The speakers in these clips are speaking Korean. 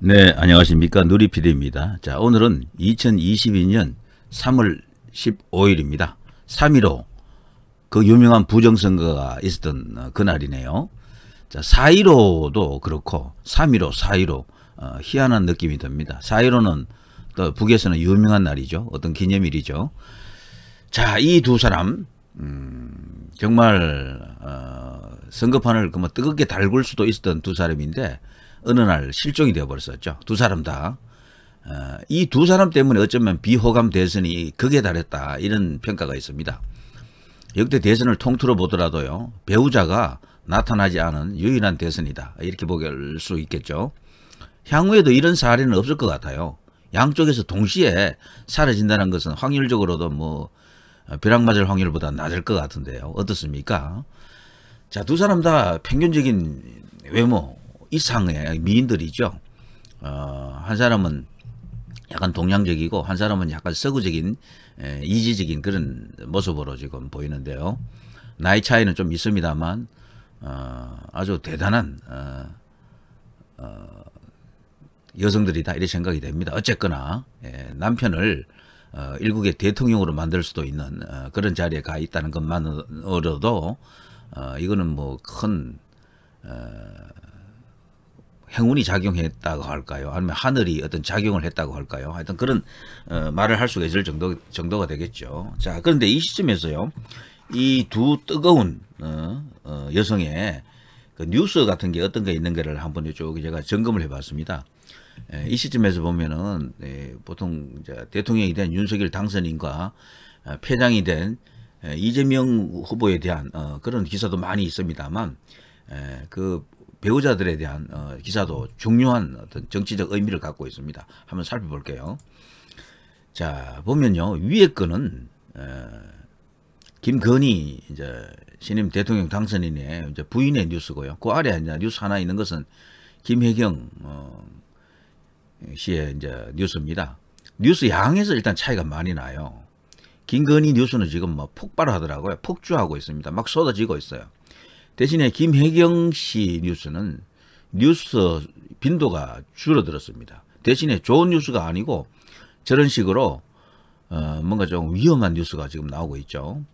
네, 안녕하십니까. 누리피디입니다. 자, 오늘은 2022년 3월 15일입니다. 3.15. 그 유명한 부정선거가 있었던 어, 그날이네요. 자, 4.15도 그렇고, 3.15, 4.15. 어, 희한한 느낌이 듭니다. 4.15는 또 북에서는 유명한 날이죠. 어떤 기념일이죠. 자, 이 두 사람, 음, 정말, 어, 선거판을 그 뜨겁게 달굴 수도 있었던 두 사람인데, 어느 날 실종이 되어버렸었죠. 두 사람 다. 어, 이두 사람 때문에 어쩌면 비호감 대선이 극에 달했다 이런 평가가 있습니다. 역대 대선을 통틀어 보더라도요. 배우자가 나타나지 않은 유일한 대선이다. 이렇게 보길 수 있겠죠. 향후에도 이런 사례는 없을 것 같아요. 양쪽에서 동시에 사라진다는 것은 확률적으로도 뭐 벼락 맞을 확률보다 낮을 것 같은데요. 어떻습니까? 자, 두 사람 다 평균적인 외모, 이상의 미인들이죠. 어, 한 사람은 약간 동양적이고 한 사람은 약간 서구적인 에, 이지적인 그런 모습으로 지금 보이는데요. 나이 차이는 좀 있습니다만 어, 아주 대단한 어, 어, 여성들이다 이런 생각이 됩니다. 어쨌거나 예, 남편을 어, 일국의 대통령으로 만들 수도 있는 어, 그런 자리에 가 있다는 것만으로도 어, 이거는 뭐큰 어, 행운이 작용했다고 할까요? 아니면 하늘이 어떤 작용을 했다고 할까요? 하여튼 그런 어, 말을 할 수가 있을 정도, 정도가 되겠죠. 자, 그런데 이 시점에서요. 이 두 뜨거운 어, 어, 여성의 그 뉴스 같은 게 어떤 게 있는가를 한번 쭉 제가 점검을 해봤습니다. 예, 이 시점에서 보면은 에, 예, 보통 이제 대통령이 된 윤석열 당선인과 폐장이 어, 된 에, 예, 이재명 후보에 대한 어, 그런 기사도 많이 있습니다만 에, 예, 그 배우자들에 대한 어, 기사도 중요한 어떤 정치적 의미를 갖고 있습니다. 한번 살펴볼게요. 자 보면요 위에 거는 어, 김건희 이제 신임 대통령 당선인의 이제 부인의 뉴스고요. 그 아래 이제 뉴스 하나 있는 것은 김혜경 어, 씨의 이제 뉴스입니다. 뉴스 양에서 일단 차이가 많이 나요. 김건희 뉴스는 지금 뭐 폭발하더라고요. 폭주하고 있습니다. 막 쏟아지고 있어요. 대신에 김혜경 씨 뉴스는 뉴스 빈도가 줄어들었습니다. 대신에 좋은 뉴스가 아니고 저런 식으로 어 뭔가 좀 위험한 뉴스가 지금 나오고 있죠.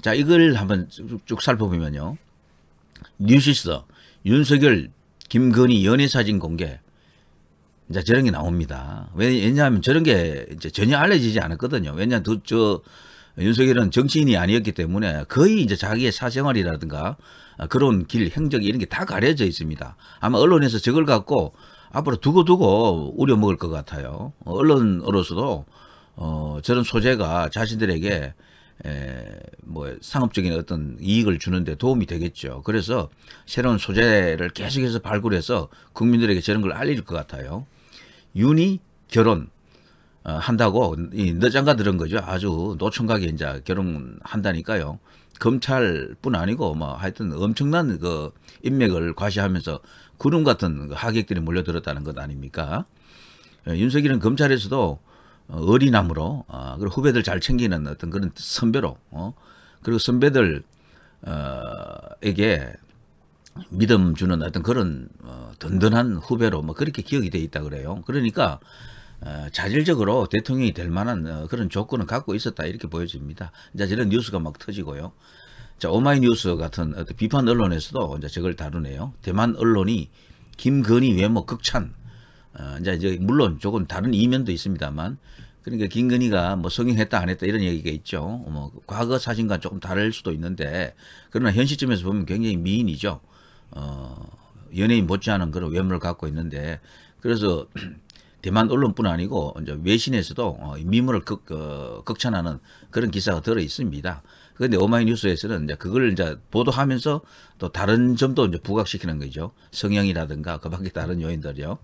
자 이걸 한번 쭉쭉 살펴보면요. 뉴시스 윤석열 김건희 연애 사진 공개 이제 저런 게 나옵니다. 왜냐하면 저런 게 이제 전혀 알려지지 않았거든요. 왜냐 하면저 윤석열은 정치인이 아니었기 때문에 거의 이제 자기의 사생활이라든가 그런 길, 행적 이런 게 다 가려져 있습니다. 아마 언론에서 저걸 갖고 앞으로 두고두고 우려먹을 것 같아요. 언론으로서도 어, 저런 소재가 자신들에게 에, 뭐 상업적인 어떤 이익을 주는데 도움이 되겠죠. 그래서 새로운 소재를 계속해서 발굴해서 국민들에게 저런 걸 알릴 것 같아요. 윤희 결혼 어, 한다고 늦장가 들은 거죠. 아주 노총각이 이제 결혼한다니까요. 검찰뿐 아니고 뭐 하여튼 엄청난 그 인맥을 과시하면서 구름 같은 그 하객들이 몰려들었다는 것 아닙니까? 예, 윤석열은 검찰에서도 어린함으로 아, 그리고 후배들 잘 챙기는 어떤 그런 선배로 어? 그리고 선배들에게 어, 믿음 주는 어떤 그런 어, 든든한 후배로 뭐 그렇게 기억이 돼 있다 그래요. 그러니까 어, 자질적으로 대통령이 될 만한 어, 그런 조건을 갖고 있었다 이렇게 보여집니다. 이제 이런 뉴스가 막 터지고요. 자 오마이뉴스 같은 비판 언론에서도 이제 저걸 다루네요. 대만 언론이 김건희 외모 극찬. 어, 이제 이제 물론 조금 다른 이면도 있습니다만 그러니까 김건희가 뭐 성행했다 안 했다 이런 얘기가 있죠. 뭐 과거 사진과 조금 다를 수도 있는데 그러나 현실점에서 보면 굉장히 미인이죠. 어, 연예인 못지않은 그런 외모를 갖고 있는데 그래서 대만 언론뿐 아니고 이제 외신에서도 어, 미물을 극, 어, 극찬하는 그런 기사가 들어 있습니다. 그런데 오마이뉴스에서는 이제 그걸 이제 보도하면서 또 다른 점도 이제 부각시키는 거죠. 성향이라든가 그 밖에 다른 요인들이요.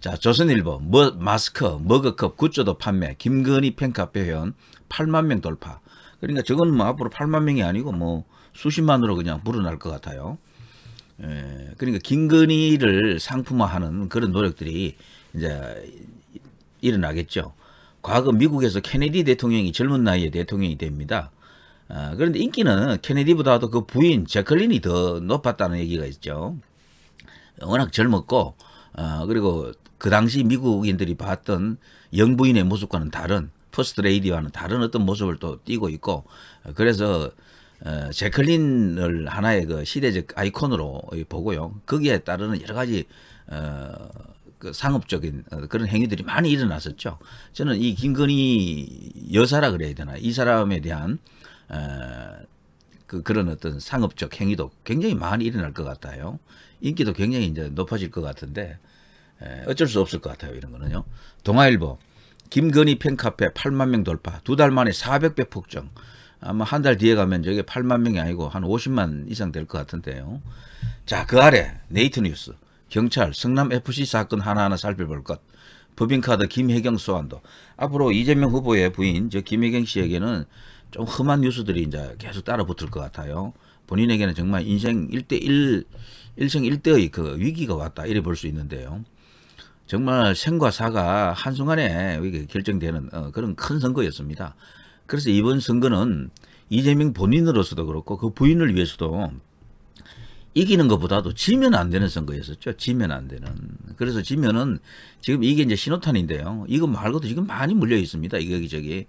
자, 조선일보, 머, 마스크, 머그컵, 굿즈도 판매, 김건희 팬카페 회원 8만 명 돌파. 그러니까 저건 뭐 앞으로 8만 명이 아니고 뭐 수십만으로 그냥 불어날 것 같아요. 예, 그러니까 김건희를 상품화하는 그런 노력들이 이제 일어나겠죠. 과거 미국에서 케네디 대통령이 젊은 나이에 대통령이 됩니다. 아, 그런데 인기는 케네디보다도 그 부인 제클린이 더 높았다는 얘기가 있죠. 워낙 젊었고 아, 그리고 그 당시 미국인들이 봤던 영부인의 모습과는 다른 퍼스트 레이디와는 다른 어떤 모습을 또 띠고 있고 그래서 어, 제클린을 하나의 그 시대적 아이콘으로 보고요. 거기에 따르는 여러 가지 어, 그 상업적인 어, 그런 행위들이 많이 일어났었죠. 저는 이 김건희 여사라 그래야 되나 이 사람에 대한 어, 그 그런 어떤 상업적 행위도 굉장히 많이 일어날 것 같아요. 인기도 굉장히 이제 높아질 것 같은데 어쩔 수 없을 것 같아요. 이런 거는요. 동아일보 김건희 팬카페 8만 명 돌파 두 달 만에 400배 폭증 아마 한 달 뒤에 가면 저게 8만 명이 아니고 한 50만 이상 될 것 같은데요. 자그 아래 네이트 뉴스 경찰, 성남FC 사건 하나하나 살펴볼 것, 법인카드 김혜경 소환도 앞으로 이재명 후보의 부인 저 김혜경 씨에게는 좀 험한 뉴스들이 이제 계속 따라 붙을 것 같아요. 본인에게는 정말 인생 1대1 일생 1대의그 위기가 왔다 이래 볼 수 있는데요. 정말 생과 사가 한순간에 결정되는 어, 그런 큰 선거였습니다. 그래서 이번 선거는 이재명 본인으로서도 그렇고 그 부인을 위해서도 이기는 것보다도 지면 안 되는 선거였었죠. 지면 안 되는. 그래서 지면은 지금 이게 이제 신호탄인데요. 이거 말고도 지금 많이 물려 있습니다. 여기저기.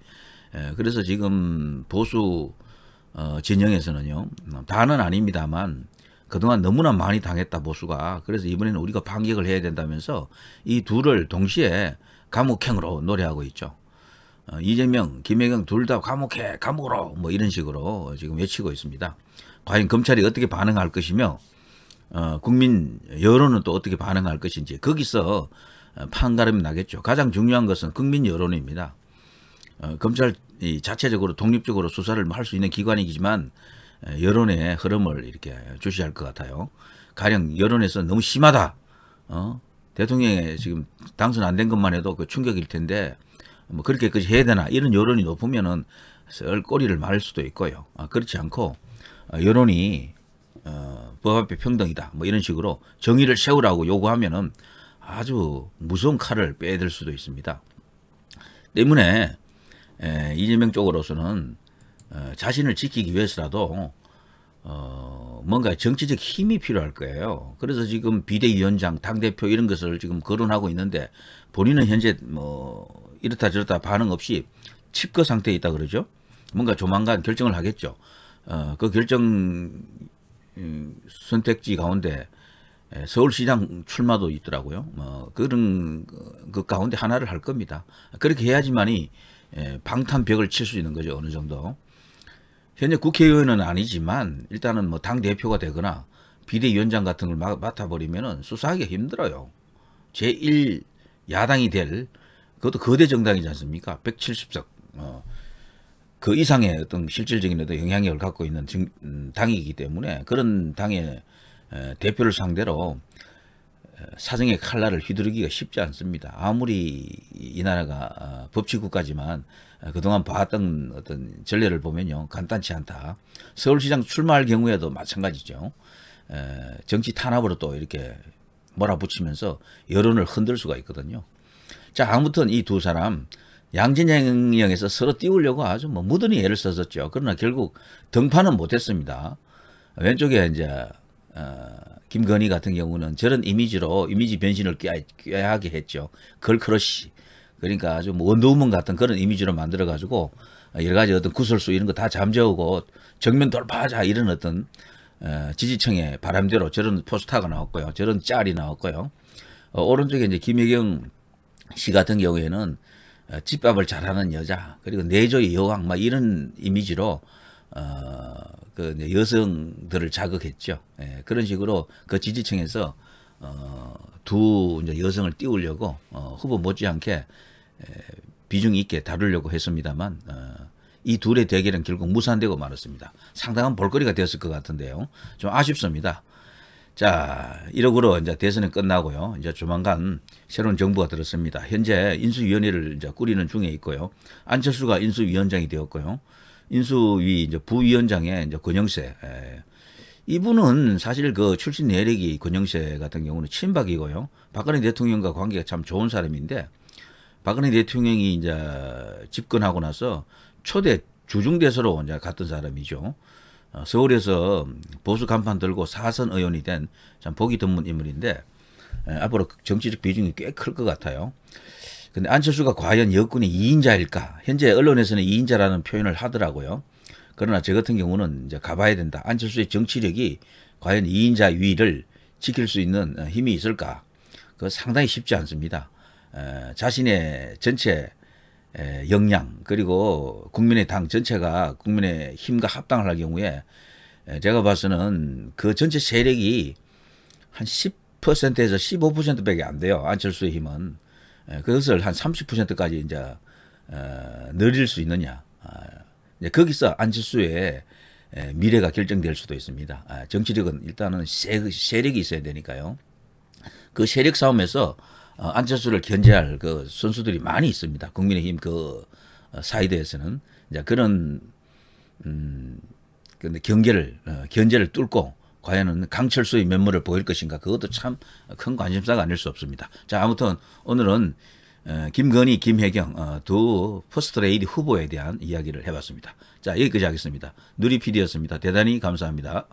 예, 그래서 지금 보수 어, 진영에서는요. 다는 아닙니다만 그동안 너무나 많이 당했다 보수가. 그래서 이번에는 우리가 반격을 해야 된다면서 이 둘을 동시에 감옥행으로 노래하고 있죠. 어, 이재명, 김혜경 둘 다 감옥해, 감옥으로 뭐 이런 식으로 지금 외치고 있습니다. 과연 검찰이 어떻게 반응할 것이며 어, 국민 여론은 또 어떻게 반응할 것인지 거기서 어, 판가름이 나겠죠. 가장 중요한 것은 국민 여론입니다. 어, 검찰이 자체적으로 독립적으로 수사를 뭐 할수 있는 기관이지만 어, 여론의 흐름을 이렇게 주시할 것 같아요. 가령 여론에서 너무 심하다. 어? 대통령이 지금 당선 안 된 것만 해도 그 충격일 텐데 뭐 그렇게까지 해야 되나 이런 여론이 높으면은 썰 꼬리를 말할 수도 있고요. 아, 그렇지 않고 어, 여론이 어, 법 앞에 평등이다 뭐 이런 식으로 정의를 세우라고 요구하면은 아주 무서운 칼을 빼들 수도 있습니다. 때문에 에, 이재명 쪽으로서는 어, 자신을 지키기 위해서라도 어, 뭔가 정치적 힘이 필요할 거예요. 그래서 지금 비대위원장, 당대표 이런 것을 지금 거론하고 있는데 본인은 현재 뭐 이렇다 저렇다 반응 없이 칩거 상태에 있다 그러죠. 뭔가 조만간 결정을 하겠죠. 어, 그 결정 음, 선택지 가운데 서울시장 출마도 있더라고요. 뭐 그런 그 가운데 하나를 할 겁니다. 그렇게 해야지만이 방탄벽을 칠 수 있는 거죠. 어느 정도. 현재 국회의원은 아니지만 일단은 뭐 당 대표가 되거나 비대위원장 같은 걸 맡아버리면 수사하기 힘들어요. 제1 야당이 될 그것도 거대 정당이지 않습니까? 170석. 어. 그 이상의 어떤 실질적인 어떤 영향력을 갖고 있는 정, 음, 당이기 때문에 그런 당의 에, 대표를 상대로 에, 사정의 칼날을 휘두르기가 쉽지 않습니다. 아무리 이 나라가 어, 법치국가지만 어, 그동안 봐왔던 어떤 전례를 보면요. 간단치 않다. 서울시장 출마할 경우에도 마찬가지죠. 에, 정치 탄압으로 또 이렇게 몰아붙이면서 여론을 흔들 수가 있거든요. 자, 아무튼 이 두 사람 양진영에서 서로 띄우려고 아주 뭐 무던히 애를 썼었죠. 그러나 결국 등판은 못했습니다. 왼쪽에 이제 어, 김건희 같은 경우는 저런 이미지로 이미지 변신을 꾀하게 했죠. 걸크러쉬. 그러니까 아주 뭐 원더우먼 같은 그런 이미지로 만들어가지고 여러 가지 어떤 구설수 이런 거 다 잠재우고 정면 돌파하자 이런 어떤 어, 지지층의 바람대로 저런 포스터가 나왔고요. 저런 짤이 나왔고요. 어, 오른쪽에 이제 김혜경 시 같은 경우에는 어, 집밥을 잘하는 여자 그리고 내조의 여왕 막 이런 이미지로 어, 그 여성들을 자극했죠. 예, 그런 식으로 그 지지층에서 어, 두 이제 여성을 띄우려고 어, 후보 못지않게 에, 비중 있게 다루려고 했습니다만 어, 이 둘의 대결은 결국 무산되고 말았습니다. 상당한 볼거리가 되었을 것 같은데요. 좀 아쉽습니다. 자, 이러고로 이제 대선이 끝나고요. 이제 조만간 새로운 정부가 들었습니다. 현재 인수위원회를 이제 꾸리는 중에 있고요. 안철수가 인수위원장이 되었고요. 인수위 이제 부위원장의 이제 권영세. 에. 예. 이분은 사실 그 출신 내력이 권영세 같은 경우는 친박이고요. 박근혜 대통령과 관계가 참 좋은 사람인데 박근혜 대통령이 이제 집권하고 나서 초대 주중대사로 이제 갔던 사람이죠. 어, 서울에서 보수 간판 들고 사선 의원이 된 참 보기 드문 인물인데 앞으로 정치적 비중이 꽤 클 것 같아요. 근데 안철수가 과연 여권의 2인자일까? 현재 언론에서는 2인자라는 표현을 하더라고요. 그러나 저 같은 경우는 이제 가봐야 된다. 안철수의 정치력이 과연 2인자 위를 지킬 수 있는 어, 힘이 있을까? 그 상당히 쉽지 않습니다. 자신의 전체 에, 예, 역량 그리고 국민의 당 전체가 국민의 힘과 합당을 할 경우에 에, 예, 제가 봐서는 그 전체 세력이 한 10%에서 15%밖에 안 돼요. 안철수의 힘은. 에, 예, 그것을 한 30%까지 이제 어, 늘릴 수 있느냐. 아, 이 거기서 안철수의 에, 미래가 결정될 수도 있습니다. 아, 정치력은 일단은 세, 세력이 있어야 되니까요. 그 세력 싸움에서 어, 안철수를 견제할 그 선수들이 많이 있습니다. 국민의힘 그 어, 사이드에서는 이제 그런 음 근데 경계를 어, 견제를 뚫고 과연 강철수의 면모를 보일 것인가 그것도 참 큰 관심사가 아닐 수 없습니다. 자 아무튼 오늘은 김건희, 김혜경 두 포스트레이드 후보에 대한 이야기를 해봤습니다. 자 여기까지 하겠습니다. 누리피디였습니다. 대단히 감사합니다.